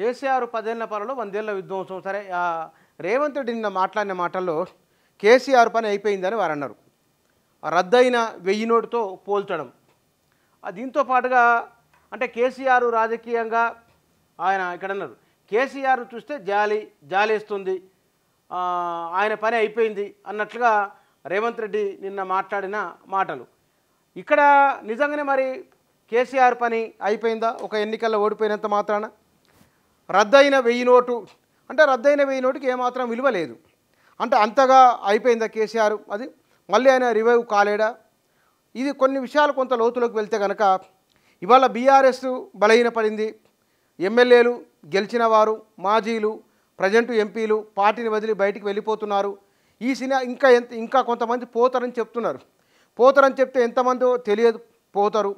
కేసీఆర్ పదేళ్ల పాలలో వందేళ్ల విధ్వంసం సరే రేవంత్ రెడ్డి నిన్న మాట్లాడిన మాటల్లో కేసీఆర్ పని అయిపోయిందని వారు అన్నారు రద్దయిన వెయ్యి నోటుతో పోల్చడం దీంతో పాటుగా అంటే కేసీఆర్ రాజకీయంగా ఆయన ఇక్కడ అన్నారు కేసీఆర్ చూస్తే జాలి జాలేస్తుంది ఆయన పని అయిపోయింది అన్నట్లుగా రేవంత్ రెడ్డి నిన్న మాట్లాడిన మాటలు ఇక్కడ నిజంగానే మరి కేసీఆర్ పని అయిపోయిందా ఒక ఎన్నికల్లో ఓడిపోయినంత మాత్రాన రద్దయిన వెయ్యి నోటు అంటే రద్దయిన వెయ్యి నోటుకి ఏమాత్రం విలువ లేదు అంటే అంతగా అయిపోయిందా కేసీఆర్ అది మళ్ళీ ఆయన రివైవ్ కాలేడా ఇది కొన్ని విషయాలు కొంత లోతులోకి వెళ్తే కనుక ఇవాళ బీఆర్ఎస్ బలహీన పడింది ఎమ్మెల్యేలు గెలిచిన వారు మాజీలు ప్రజెంట్ ఎంపీలు పార్టీని వదిలి బయటికి వెళ్ళిపోతున్నారు ఈ సినిమా ఇంకా ఎంత ఇంకా కొంతమంది పోతారని చెప్తున్నారు పోతారని చెప్తే ఎంతమందో తెలియదు పోతారు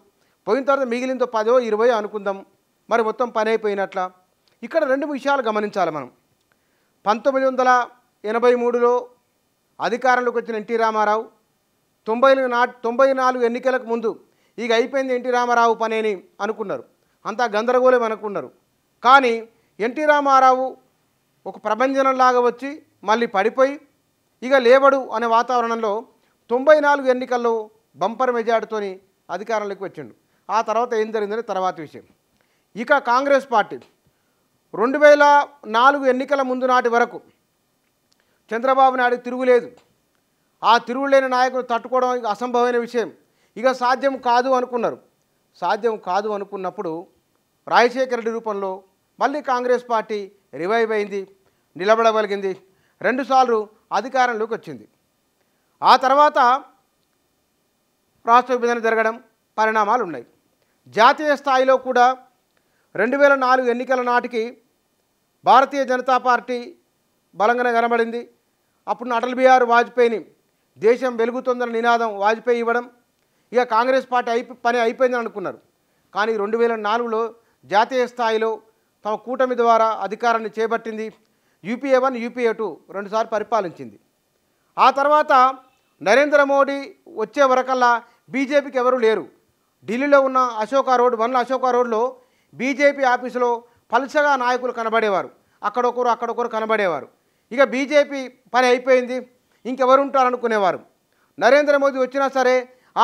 పోయిన తర్వాత మిగిలిందో పదో ఇరవై అనుకుందాం మరి మొత్తం పని అయిపోయినట్లా ఇక్కడ రెండు విషయాలు గమనించాలి మనం పంతొమ్మిది వందల ఎనభై మూడులో అధికారంలోకి వచ్చిన ఎన్టీ రామారావు తొంభై నా తొంభై నాలుగు ఎన్నికలకు ముందు ఇక అయిపోయింది ఎన్టీ రామారావు పనేని అనుకున్నారు అంతా గందరగోళం అనుకున్నారు కానీ ఎన్టీ రామారావు ఒక ప్రభంజనంలాగా వచ్చి మళ్ళీ పడిపోయి ఇక లేవడు అనే వాతావరణంలో తొంభై నాలుగు ఎన్నికల్లో బంపర్ మెజార్టీతోని అధికారంలోకి వచ్చిండు ఆ తర్వాత ఏం జరిగిందని తర్వాత విషయం ఇక కాంగ్రెస్ పార్టీ రెండు వేల నాలుగు ఎన్నికల ముందు నాటి వరకు చంద్రబాబు నాయుడు తిరుగులేదు ఆ తిరుగులేని నాయకులు తట్టుకోవడం అసంభవమైన విషయం ఇక సాధ్యం కాదు అనుకున్నారు సాధ్యం కాదు అనుకున్నప్పుడు రాజశేఖర రెడ్డి రూపంలో మళ్ళీ కాంగ్రెస్ పార్టీ రివైవ్ అయింది నిలబడగలిగింది రెండుసార్లు అధికారంలోకి వచ్చింది ఆ తర్వాత రాష్ట్ర విభజన జరగడం పరిణామాలు ఉన్నాయి జాతీయ స్థాయిలో కూడా రెండు వేల నాలుగు ఎన్నికల నాటికి భారతీయ జనతా పార్టీ బలంగానే కనబడింది అప్పుడు అటల్ బిహారీ వాజ్పేయిని దేశం వెలుగుతుందన్న నినాదం వాజ్పేయి ఇవ్వడం ఇక కాంగ్రెస్ పార్టీ అయిపో పని అయిపోయిందని అనుకున్నారు కానీ రెండు వేల నాలుగులో జాతీయ స్థాయిలో తమ కూటమి ద్వారా అధికారాన్ని చేపట్టింది యూపీఏ వన్ యూపీఏ టూ రెండుసార్లు పరిపాలించింది ఆ తర్వాత నరేంద్ర మోడీ వచ్చే వరకల్లా బీజేపీకి ఎవరూ లేరు ఢిల్లీలో ఉన్న అశోక రోడ్ వన్ అశోక రోడ్లో బీజేపీ ఆఫీసులో పలుచగా నాయకులు కనబడేవారు అక్కడొకరు అక్కడొకరు కనబడేవారు ఇక బీజేపీ పని అయిపోయింది ఇంకెవరు ఉంటారనుకునేవారు నరేంద్ర మోదీ వచ్చినా సరే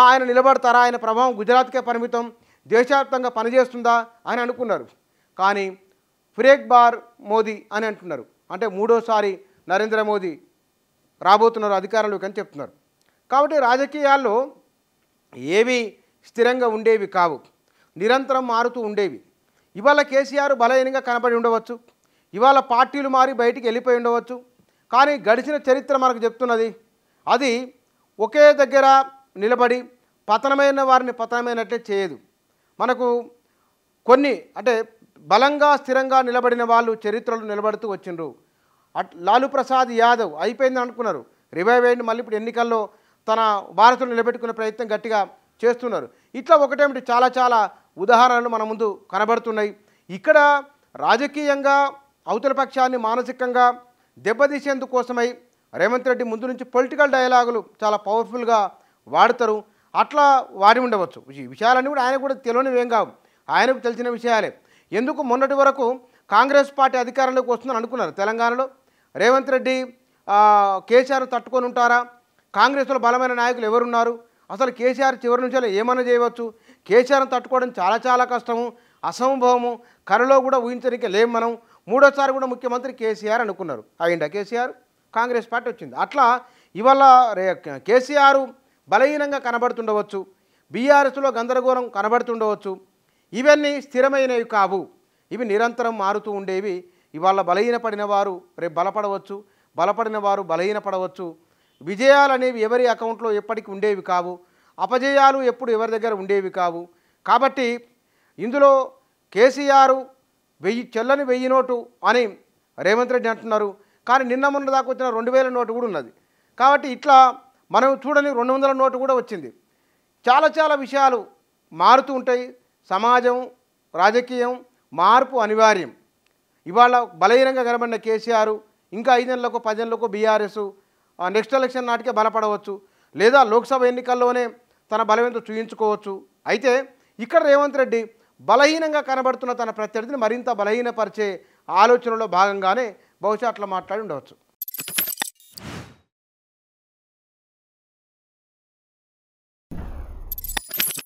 ఆయన నిలబడతారా ఆయన ప్రభావం గుజరాత్కే పరిమితం దేశవ్యాప్తంగా పనిచేస్తుందా అని అనుకున్నారు కానీ ఫ్రేక్ బార్ మోదీ అని అంటున్నారు అంటే మూడోసారి నరేంద్ర మోదీ రాబోతున్నారు అధికారంలోకి అని చెప్తున్నారు కాబట్టి రాజకీయాల్లో ఏవి స్థిరంగా ఉండేవి కావు నిరంతరం మారుతూ ఉండేవి ఇవాళ కేసీఆర్ బలహీనంగా కనబడి ఉండవచ్చు ఇవాళ పార్టీలు మారి బయటికి వెళ్ళిపోయి ఉండవచ్చు కానీ గడిచిన చరిత్ర మనకు చెప్తున్నది అది ఒకే దగ్గర నిలబడి పతనమైన వారిని పతనమైనట్లే చేయదు మనకు కొన్ని అంటే బలంగా స్థిరంగా నిలబడిన వాళ్ళు చరిత్రలో నిలబడుతూ వచ్చిండ్రు అట్ లాలూ ప్రసాద్ యాదవ్ అయిపోయింది అనుకున్నారు రివైవ్ అయ్యింది మళ్ళీ ఇప్పుడు ఎన్నికల్లో తన భారతులు నిలబెట్టుకునే ప్రయత్నం గట్టిగా చేస్తున్నారు ఇట్లా ఒకటేమిటి చాలా చాలా ఉదాహరణలు మన ముందు కనబడుతున్నాయి ఇక్కడ రాజకీయంగా అవతల పక్షాన్ని మానసికంగా దెబ్బతీసేందుకోసమై రేవంత్ రెడ్డి ముందు నుంచి పొలిటికల్ డైలాగులు చాలా పవర్ఫుల్గా వాడతారు అట్లా వాడి ఉండవచ్చు ఈ విషయాలన్నీ కూడా ఆయన కూడా తెలియనివేం కావు ఆయనకు తెలిసిన విషయాలే ఎందుకు మొన్నటి వరకు కాంగ్రెస్ పార్టీ అధికారంలోకి వస్తుందని అనుకున్నారు తెలంగాణలో రేవంత్ రెడ్డి కేసీఆర్ తట్టుకొని ఉంటారా కాంగ్రెస్లో బలమైన నాయకులు ఎవరున్నారు అసలు కేసీఆర్ చివరి నుంచి ఏమైనా చేయవచ్చు కేసీఆర్ను తట్టుకోవడం చాలా చాలా కష్టము అసంభవము కరలో కూడా ఊహించడానికి లేం మనం మూడోసారి కూడా ముఖ్యమంత్రి కేసీఆర్ అనుకున్నారు అయిందా కేసీఆర్ కాంగ్రెస్ పార్టీ వచ్చింది అట్లా ఇవాళ కేసీఆర్ బలహీనంగా కనబడుతుండవచ్చు బీఆర్ఎస్లో గందరగోళం కనబడుతుండవచ్చు ఇవన్నీ స్థిరమైనవి కావు ఇవి నిరంతరం మారుతూ ఉండేవి ఇవాళ బలహీనపడిన వారు రేపు బలపడవచ్చు బలపడిన వారు బలహీనపడవచ్చు విజయాలు అనేవి ఎవరి అకౌంట్లో ఎప్పటికీ ఉండేవి కావు అపజయాలు ఎప్పుడు ఎవరి దగ్గర ఉండేవి కావు కాబట్టి ఇందులో కేసీఆర్ వెయ్యి చెల్లని వెయ్యి నోటు అని రేవంత్ రెడ్డి అంటున్నారు కానీ నిన్న మొన్న దాకా వచ్చిన రెండు వేల నోటు కూడా ఉన్నది కాబట్టి ఇట్లా మనం చూడని రెండు వందల నోటు కూడా వచ్చింది చాలా చాలా విషయాలు మారుతూ ఉంటాయి సమాజం రాజకీయం మార్పు అనివార్యం ఇవాళ బలహీనంగా కనబడిన కేసీఆర్ ఇంకా పది నెలలకు బీఆర్ఎస్ నెక్స్ట్ ఎలక్షన్ నాటికే బలపడవచ్చు లేదా లోక్సభ ఎన్నికల్లోనే తన బలవంతు చూయించుకోవచ్చు అయితే ఇక్కడ రేవంత్ రెడ్డి బలహీనంగా కనబడుతున్న తన ప్రత్యర్థిని మరింత బలహీనపరిచే ఆలోచనలో భాగంగానే బహుశా అట్లా మాట్లాడి ఉండవచ్చు